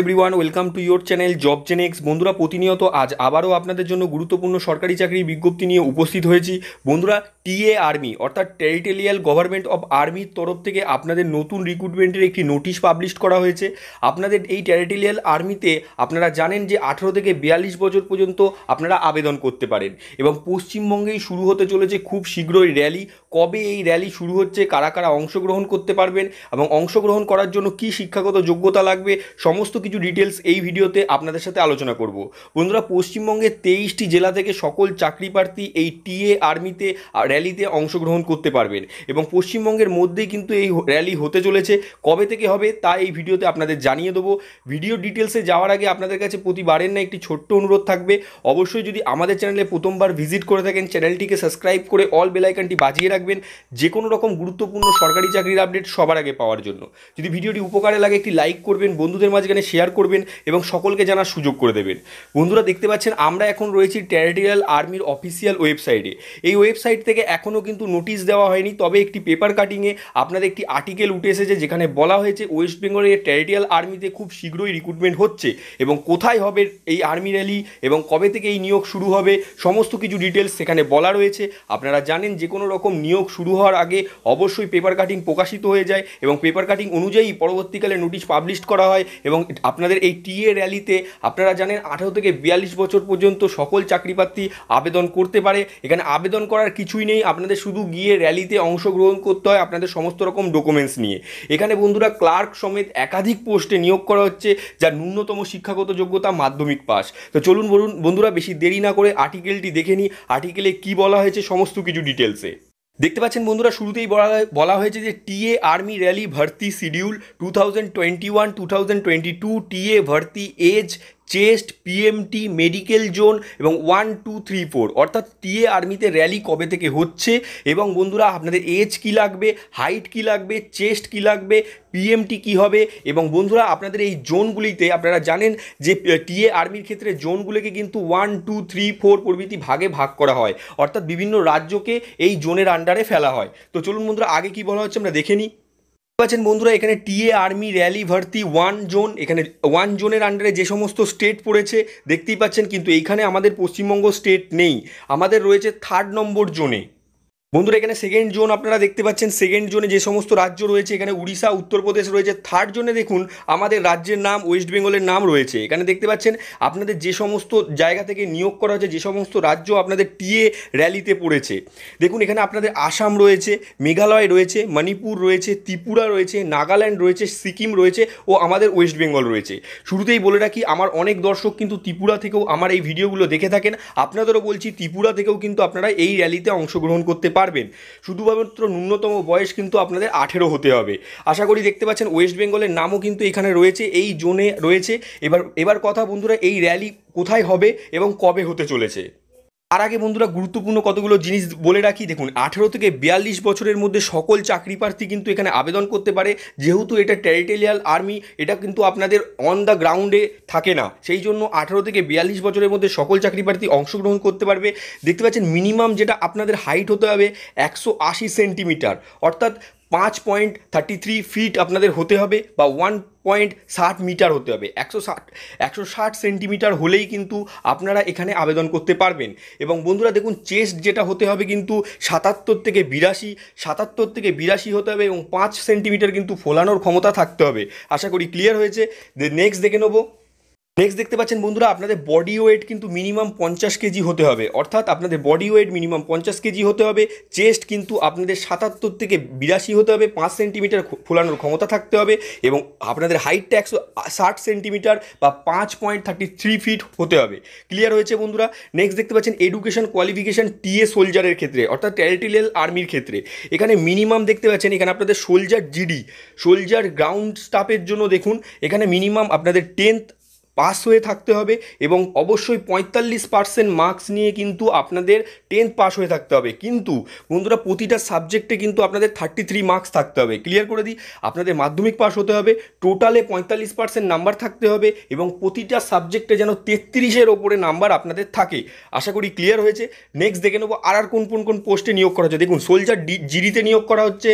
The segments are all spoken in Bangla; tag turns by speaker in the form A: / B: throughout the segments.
A: Everyone welcome to your channel job Genex বন্ধুরা প্রতিনিয়ত আজ আবারও আপনাদের জন্য গুরুত্বপূর্ণ সরকারি চাকরির বিজ্ঞপ্তি নিয়ে উপস্থিত হয়েছি বন্ধুরা টিএ আর্মি অর্থাৎ টেরিটোরিয়াল গভর্নমেন্ট অফ আর্মির তরফ থেকে আপনাদের নতুন রিক্রুটমেন্টের একটি নোটিশ পাবলিশ করা হয়েছে আপনাদের এই টেরিটোরিয়াল আর্মিতে আপনারা জানেন যে আঠেরো থেকে বিয়াল্লিশ বছর পর্যন্ত আপনারা আবেদন করতে পারেন এবং পশ্চিমবঙ্গেই শুরু হতে চলেছে খুব শীঘ্রই র্যালি কবে এই র্যালি শুরু হচ্ছে কারা কারা অংশগ্রহণ করতে পারবেন এবং অংশগ্রহণ করার জন্য কি শিক্ষাগত যোগ্যতা লাগবে সমস্ত কিছু ডিটেলস এই ভিডিওতে আপনাদের সাথে আলোচনা করব বন্ধুরা পশ্চিমবঙ্গের তেইশটি জেলা থেকে সকল চাকরি প্রার্থী এই টিএ আর্মিতে র্যালিতে অংশগ্রহণ করতে পারবেন এবং পশ্চিমবঙ্গের মধ্যেই কিন্তু এই র্যালি হতে চলেছে কবে থেকে হবে তা এই ভিডিওতে আপনাদের জানিয়ে দেবো ভিডিও ডিটেলসে যাওয়ার আগে আপনাদের কাছে প্রতিবারের না একটি ছোট্ট অনুরোধ থাকবে অবশ্যই যদি আমাদের চ্যানেলে প্রথমবার ভিজিট করে থাকেন চ্যানেলটিকে সাবস্ক্রাইব করে অল বেলাইকানটি বাজিয়ে রাখবেন যে কোনো রকম গুরুত্বপূর্ণ সরকারি চাকরির আপডেট সবার আগে পাওয়ার জন্য যদি ভিডিওটি উপকারে লাগে একটি লাইক করবেন বন্ধুদের মাঝখানে শেয়ার করবেন এবং সকলকে জানার সুযোগ করে দেবেন বন্ধুরা দেখতে পাচ্ছেন আমরা এখন রয়েছি টেরিটোরিয়াল আর্মির অফিসিয়াল ওয়েবসাইটে এই ওয়েবসাইট থেকে এখনও কিন্তু নোটিশ দেওয়া হয়নি তবে একটি পেপার কাটিংয়ে আপনাদের একটি আর্টিকেল উঠে এসেছে যেখানে বলা হয়েছে ওয়েস্ট বেঙ্গলের টেরিটোরিয়াল আর্মিতে খুব শীঘ্রই রিক্রুটমেন্ট হচ্ছে এবং কোথায় হবে এই আর্মি র্যালি এবং কবে থেকে এই নিয়োগ শুরু হবে সমস্ত কিছু ডিটেলস সেখানে বলা রয়েছে আপনারা জানেন যে কোনো রকম নিয়োগ শুরু হওয়ার আগে অবশ্যই পেপার কাটিং প্রকাশিত হয়ে যায় এবং পেপার কাটিং অনুযায়ী পরবর্তীকালে নোটিশ পাবলিশ করা হয় এবং আপনাদের এই টিএ র্যালিতে আপনারা জানেন আঠারো থেকে বিয়াল্লিশ বছর পর্যন্ত সকল চাকরি প্রার্থী আবেদন করতে পারে এখানে আবেদন করার কিছুই নেই আপনাদের শুধু গিয়ে র্যালিতে অংশগ্রহণ করতে হয় আপনাদের সমস্ত রকম ডকুমেন্টস নিয়ে এখানে বন্ধুরা ক্লার্ক সমেত একাধিক পোস্টে নিয়োগ করা হচ্ছে যা ন্যূনতম শিক্ষাগত যোগ্যতা মাধ্যমিক পাস তো চলুন বলুন বন্ধুরা বেশি দেরি না করে আর্টিকেলটি দেখে নিই আর্টিকেলে কি বলা হয়েছে সমস্ত কিছু ডিটেলসে দেখতে পাচ্ছেন বন্ধুরা শুরুতেই বলা বলা হয়েছে যে টিএ আর্মি র্যালি ভর্তি schedule two thousand twenty one two thousand twenty two TA ভর্তি age chest PMT medical zone এবং ওয়ান টু থ্রি ফোর অর্থাৎ টিএ আর্মিতে র্যালি কবে থেকে হচ্ছে এবং বন্ধুরা আপনাদের এজ কি লাগবে হাইট কি লাগবে চেস্ট কি লাগবে পিএমটি কি হবে এবং বন্ধুরা আপনাদের এই জোনগুলিতে আপনারা জানেন যে টিএ আর্মির ক্ষেত্রে জোনগুলিকে কিন্তু ওয়ান টু থ্রি ফোর প্রভৃতি ভাগে ভাগ করা হয় অর্থাৎ বিভিন্ন রাজ্যকে এই জোনের আন্ডারে ফেলা হয় তো চলুন বন্ধুরা আগে কি বলা হচ্ছে আমরা দেখে নিই পাচ্ছেন বন্ধুরা এখানে টিএ আর্মি র্যালি ভর্তি ওয়ান জোন এখানে ওয়ান জোনের আন্ডারে যে সমস্ত স্টেট পড়েছে দেখতেই পাচ্ছেন কিন্তু এইখানে আমাদের পশ্চিমবঙ্গ স্টেট নেই আমাদের রয়েছে থার্ড নম্বর জোনে বন্ধুরা এখানে সেকেন্ড জোন আপনারা দেখতে পাচ্ছেন সেকেন্ড জোনে যে সমস্ত রাজ্য রয়েছে এখানে উড়িষ্যা উত্তরপ্রদেশ রয়েছে থার্ড জোনে দেখুন আমাদের রাজ্যের নাম ওয়েস্ট বেঙ্গলের নাম রয়েছে এখানে দেখতে পাচ্ছেন আপনাদের যে সমস্ত জায়গা থেকে নিয়োগ করা হয়েছে যে সমস্ত রাজ্য আপনাদের টিএ র্যালিতে পড়েছে দেখুন এখানে আপনাদের আসাম রয়েছে মেঘালয় রয়েছে মণিপুর রয়েছে ত্রিপুরা রয়েছে নাগাল্যান্ড রয়েছে সিকিম রয়েছে ও আমাদের ওয়েস্ট বেঙ্গল রয়েছে শুরুতেই বলে রাখি আমার অনেক দর্শক কিন্তু ত্রিপুরা থেকেও আমার এই ভিডিওগুলো দেখে থাকেন আপনাদেরও বলছি ত্রিপুরা থেকেও কিন্তু আপনারা এই র্যালিতে অংশগ্রহণ করতে পারবেন শুধুমাত্র ন্যূনতম বয়স কিন্তু আপনাদের আঠেরো হতে হবে আশা করি দেখতে পাচ্ছেন ওয়েস্ট বেঙ্গলের নামও কিন্তু এখানে রয়েছে এই জোনে রয়েছে এবার এবার কথা বন্ধুরা এই র্যালি কোথায় হবে এবং কবে হতে চলেছে আর আগে বন্ধুরা গুরুত্বপূর্ণ কতগুলো জিনিস বলে রাখি দেখুন আঠেরো থেকে বিয়াল্লিশ বছরের মধ্যে সকল চাকরি প্রার্থী কিন্তু এখানে আবেদন করতে পারে যেহেতু এটা টেরিটোরিয়াল আর্মি এটা কিন্তু আপনাদের অন দ্য গ্রাউন্ডে থাকে না সেই জন্য আঠেরো থেকে বিয়াল্লিশ বছরের মধ্যে সকল চাকরি প্রার্থী অংশগ্রহণ করতে পারবে দেখতে পাচ্ছেন মিনিমাম যেটা আপনাদের হাইট হতে হবে একশো আশি সেন্টিমিটার অর্থাৎ পাঁচ পয়েন্ট থার্টি থ্রি ফিট আপনাদের হতে হবে বা ওয়ান পয়েন্ট ষাট মিটার হতে হবে একশো ষাট একশো ষাট সেন্টিমিটার হলেই কিন্তু আপনারা এখানে আবেদন করতে পারবেন এবং বন্ধুরা দেখুন চেস্ট যেটা হতে হবে কিন্তু সাতাত্তর থেকে বিরাশি সাতাত্তর থেকে বিরাশি হতে হবে এবং পাঁচ সেন্টিমিটার কিন্তু ফোলানোর ক্ষমতা থাকতে হবে আশা করি ক্লিয়ার হয়েছে নেক্সট দেখে নেবো নেক্সট দেখতে পাচ্ছেন বন্ধুরা আপনাদের বডি ওয়েট কিন্তু মিনিমাম পঞ্চাশ কেজি হতে হবে অর্থাৎ আপনাদের বডি ওয়েট মিনিমাম পঞ্চাশ কেজি হতে হবে চেস্ট কিন্তু আপনাদের সাতাত্তর থেকে বিরাশি হতে হবে পাঁচ সেন্টিমিটার ফুলানোর ক্ষমতা থাকতে হবে এবং আপনাদের হাইটটা একশো ষাট সেন্টিমিটার বা পাঁচ পয়েন্ট থার্টি থ্রি ফিট হতে হবে ক্লিয়ার হয়েছে বন্ধুরা নেক্সট দেখতে পাচ্ছেন এডুকেশন কোয়ালিফিকেশান টিএ সোলজারের ক্ষেত্রে অর্থাৎ টেরিটোরিয়াল আর্মির ক্ষেত্রে এখানে মিনিমাম দেখতে পাচ্ছেন এখানে আপনাদের সোলজার জিডি সোলজার গ্রাউন্ড স্টাফের জন্য দেখুন এখানে মিনিমাম আপনাদের টেন্থ পাস হয়ে থাকতে হবে এবং অবশ্যই পঁয়তাল্লিশ পার্সেন্ট মার্কস নিয়ে কিন্তু আপনাদের টেন্থ পাস হয়ে থাকতে হবে কিন্তু বন্ধুরা প্রতিটা সাবজেক্টে কিন্তু আপনাদের থার্টি থ্রি মার্কস থাকতে হবে ক্লিয়ার করে দিই আপনাদের মাধ্যমিক পাস হতে হবে টোটালে পঁয়তাল্লিশ পার্সেন্ট নাম্বার থাকতে হবে এবং প্রতিটা সাবজেক্টে যেন তেত্রিশের ওপরে নাম্বার আপনাদের থাকে আশা করি ক্লিয়ার হয়েছে নেক্সট দেখে নেবো আর আর কোন কোন কোন পোস্টে নিয়োগ করা হচ্ছে দেখুন সোলজার জিডিতে নিয়োগ করা হচ্ছে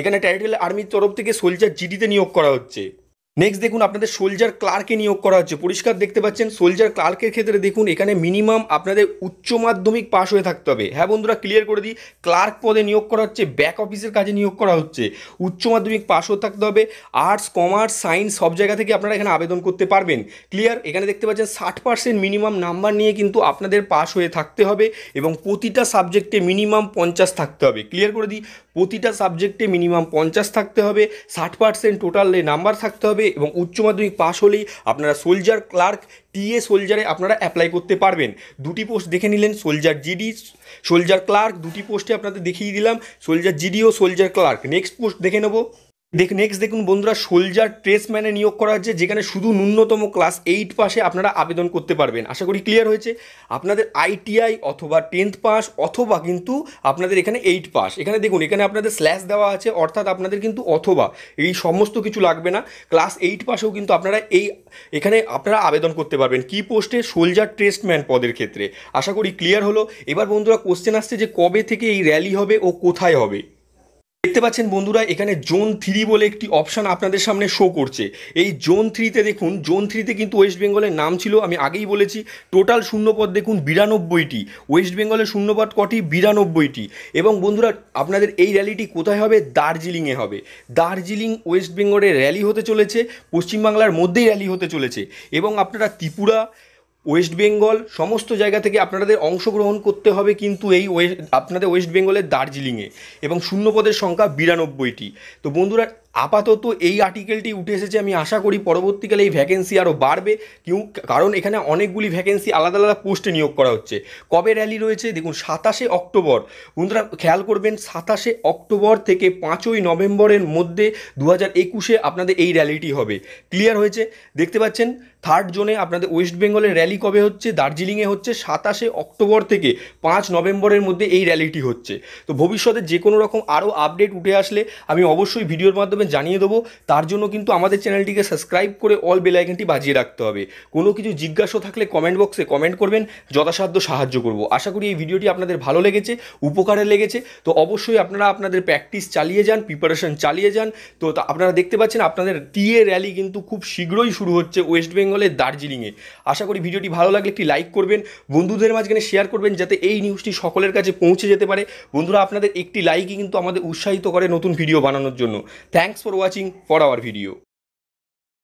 A: এখানে টাইটেল আর্মির তরফ থেকে সোলজার জিডিতে নিয়োগ করা হচ্ছে নেক্সট দেখুন আপনাদের সোলজার ক্লার্কে নিয়োগ করা হচ্ছে পরিষ্কার দেখতে পাচ্ছেন সোলজার ক্লার্কের ক্ষেত্রে দেখুন এখানে মিনিমাম আপনাদের উচ্চ মাধ্যমিক পাশ হয়ে থাকতে হবে হ্যাঁ বন্ধুরা ক্লিয়ার করে দিই ক্লার্ক পদে নিয়োগ করা হচ্ছে ব্যাক অফিসের কাজে নিয়োগ করা হচ্ছে উচ্চ মাধ্যমিক পাশ হয়ে থাকতে হবে আর্টস কমার্স সায়েন্স সব জায়গা থেকে আপনারা এখানে আবেদন করতে পারবেন ক্লিয়ার এখানে দেখতে পাচ্ছেন ষাট পার্সেন্ট মিনিমাম নাম্বার নিয়ে কিন্তু আপনাদের পাশ হয়ে থাকতে হবে এবং প্রতিটা সাবজেক্টে মিনিমাম পঞ্চাশ থাকতে হবে ক্লিয়ার করে দিই প্রতিটা সাবজেক্টে মিনিমাম পঞ্চাশ থাকতে হবে ষাট পার্সেন্ট টোটালে নাম্বার থাকতে হবে এবং উচ্চ মাধ্যমিক পাশ হলেই আপনারা সোলজার ক্লার্ক টিএ সোলজারে আপনারা অ্যাপ্লাই করতে পারবেন দুটি পোস্ট দেখে নিলেন সোলজার জিডি সোলজার ক্লার্ক দুটি পোস্টে আপনাদের দেখিয়ে দিলাম সোলজার জিডি ও সোলজার ক্লার্ক নেক্সট পোস্ট দেখে নেবো দেখ নেক্সট দেখুন বন্ধুরা সোলজার ট্রেসম্যানে নিয়োগ করা হচ্ছে যেখানে শুধু ন্যূনতম ক্লাস এইট পাশে আপনারা আবেদন করতে পারবেন আশা করি ক্লিয়ার হয়েছে আপনাদের আইটিআই অথবা টেন্থ পাস অথবা কিন্তু আপনাদের এখানে এইট পাস এখানে দেখুন এখানে আপনাদের স্ল্যাশ দেওয়া আছে অর্থাৎ আপনাদের কিন্তু অথবা এই সমস্ত কিছু লাগবে না ক্লাস এইট পাসেও কিন্তু আপনারা এই এখানে আপনারা আবেদন করতে পারবেন কি পোস্টে সোলজার ট্রেস্টম্যান পদের ক্ষেত্রে আশা করি ক্লিয়ার হলো এবার বন্ধুরা কোশ্চেন আসছে যে কবে থেকে এই র্যালি হবে ও কোথায় হবে দেখতে পাচ্ছেন বন্ধুরা এখানে জোন থ্রি বলে একটি অপশান আপনাদের সামনে শো করছে এই জোন থ্রিতে দেখুন জোন থ্রিতে কিন্তু ওয়েস্ট বেঙ্গলের নাম ছিল আমি আগেই বলেছি টোটাল শূন্যপদ দেখুন বিরানব্বইটি ওয়েস্ট বেঙ্গলের শূন্যপদ কটি বিরানব্বইটি এবং বন্ধুরা আপনাদের এই র্যালিটি কোথায় হবে দার্জিলিংয়ে হবে দার্জিলিং ওয়েস্ট বেঙ্গলের র্যালি হতে চলেছে পশ্চিমবাংলার মধ্যেই র্যালি হতে চলেছে এবং আপনারা ত্রিপুরা ওয়েস্ট বেঙ্গল সমস্ত জায়গা থেকে আপনাদের অংশগ্রহণ করতে হবে কিন্তু এই ওয়েস্ট আপনাদের ওয়েস্ট বেঙ্গলের দার্জিলিংয়ে এবং শূন্যপদের সংখ্যা বিরানব্বইটি তো বন্ধুরা আপাতত এই আর্টিকেলটি উঠে এসেছে আমি আশা করি পরবর্তীকালে এই ভ্যাকেন্সি আরও বাড়বে কেউ কারণ এখানে অনেকগুলি ভ্যাকেন্সি আলাদা আলাদা পোস্টে নিয়োগ করা হচ্ছে কবে র্যালি রয়েছে দেখুন সাতাশে অক্টোবর বন্ধুরা খেয়াল করবেন সাতাশে অক্টোবর থেকে পাঁচই নভেম্বরের মধ্যে দু হাজার একুশে আপনাদের এই র্যালিটি হবে ক্লিয়ার হয়েছে দেখতে পাচ্ছেন থার্ড জোনে আপনাদের ওয়েস্ট বেঙ্গলের র্যালি কবে হচ্ছে দার্জিলিংয়ে হচ্ছে সাতাশে অক্টোবর থেকে পাঁচ নভেম্বরের মধ্যে এই র্যালিটি হচ্ছে তো ভবিষ্যতে যে কোনো রকম আরও আপডেট উঠে আসলে আমি অবশ্যই ভিডিওর মাধ্যমে মাধ্যমে জানিয়ে দেবো তার জন্য কিন্তু আমাদের চ্যানেলটিকে সাবস্ক্রাইব করে অল বেলাইকনটি বাজিয়ে রাখতে হবে কোনো কিছু জিজ্ঞাসা থাকলে কমেন্ট বক্সে কমেন্ট করবেন যথাসাধ্য সাহায্য করব আশা করি এই ভিডিওটি আপনাদের ভালো লেগেছে উপকারে লেগেছে তো অবশ্যই আপনারা আপনাদের প্র্যাকটিস চালিয়ে যান প্রিপারেশন চালিয়ে যান তো আপনারা দেখতে পাচ্ছেন আপনাদের টিএ র্যালি কিন্তু খুব শীঘ্রই শুরু হচ্ছে ওয়েস্ট বেঙ্গলের দার্জিলিংয়ে আশা করি ভিডিওটি ভালো লাগলে একটি লাইক করবেন বন্ধুদের মাঝখানে শেয়ার করবেন যাতে এই নিউজটি সকলের কাছে পৌঁছে যেতে পারে বন্ধুরা আপনাদের একটি লাইকই কিন্তু আমাদের উৎসাহিত করে নতুন ভিডিও বানানোর জন্য thank Thanks for watching for our video.